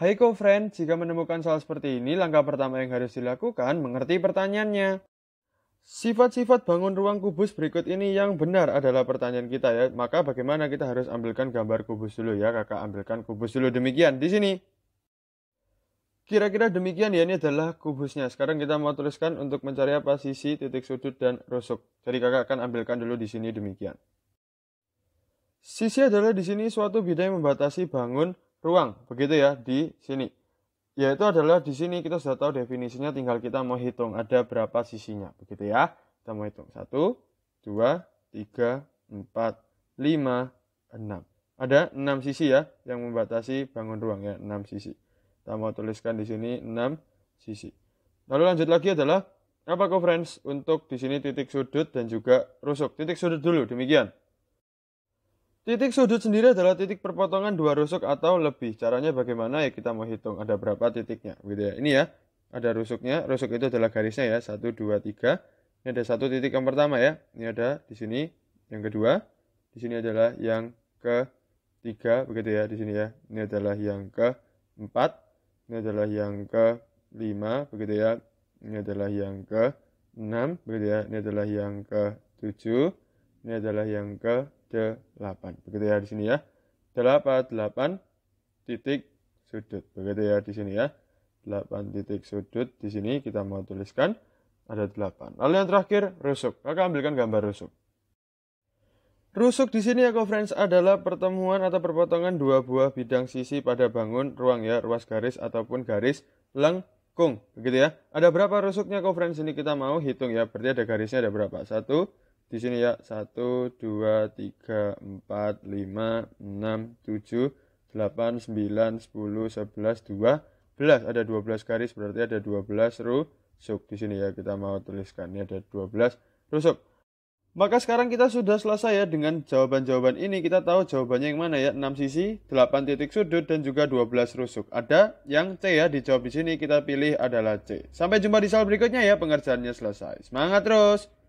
Hai co-friend, jika menemukan soal seperti ini, langkah pertama yang harus dilakukan mengerti pertanyaannya. Sifat-sifat bangun ruang kubus berikut ini yang benar adalah pertanyaan kita ya. Maka bagaimana kita harus ambilkan gambar kubus dulu ya, kakak ambilkan kubus dulu demikian di sini. Kira-kira demikian ya, ini adalah kubusnya. Sekarang kita mau tuliskan untuk mencari apa sisi, titik sudut, dan rusuk. Jadi kakak akan ambilkan dulu di sini demikian. Sisi adalah di sini suatu bidang yang membatasi bangun ruang begitu ya di sini yaitu adalah di sini kita sudah tahu definisinya tinggal kita mau hitung ada berapa sisinya begitu ya kita mau hitung satu dua tiga empat lima enam ada enam sisi ya yang membatasi bangun ruang ya enam sisi kita mau tuliskan di sini enam sisi lalu lanjut lagi adalah apa friends untuk di sini titik sudut dan juga rusuk titik sudut dulu demikian Titik sudut sendiri adalah titik perpotongan dua rusuk atau lebih. Caranya bagaimana ya kita mau hitung ada berapa titiknya gitu ya. Ini ya, ada rusuknya. Rusuk itu adalah garisnya ya, Satu, dua, tiga. Ini ada satu titik yang pertama ya. Ini ada di sini yang kedua. Di sini adalah yang ketiga begitu ya di sini ya. Ini adalah yang keempat. Ini adalah yang ke lima, begitu ya. Ini adalah yang ke enam, begitu ya. Ini adalah yang ke tujuh, Ini adalah yang ke 8. Begitu ya di sini ya. 8, 8 titik sudut. Begitu ya di sini ya. 8 titik sudut di sini kita mau tuliskan ada 8. Lalu yang terakhir rusuk. maka ambilkan gambar rusuk. Rusuk di sini ya friends adalah pertemuan atau perpotongan dua buah bidang sisi pada bangun ruang ya, ruas garis ataupun garis lengkung. Begitu ya. Ada berapa rusuknya friends ini kita mau hitung ya. Berarti ada garisnya ada berapa? Satu di sini ya 1 2 3 4 5 6 7 8 9 10 11 12 ada 12 garis berarti ada 12 rusuk di sini ya kita mau tuliskan ini ada 12 rusuk maka sekarang kita sudah selesai ya dengan jawaban-jawaban ini. Kita tahu jawabannya yang mana ya? 6 sisi, 8 titik sudut, dan juga 12 rusuk. Ada yang C ya, dijawab di sini. Kita pilih adalah C. Sampai jumpa di soal berikutnya ya, pengerjaannya selesai. Semangat terus!